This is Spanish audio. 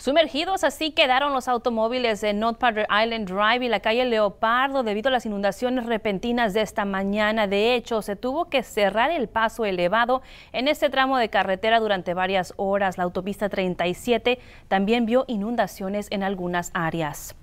Sumergidos así quedaron los automóviles de North Padre Island Drive y la calle Leopardo debido a las inundaciones repentinas de esta mañana. De hecho, se tuvo que cerrar el paso elevado en este tramo de carretera durante varias horas. La autopista 37 también vio inundaciones en algunas áreas.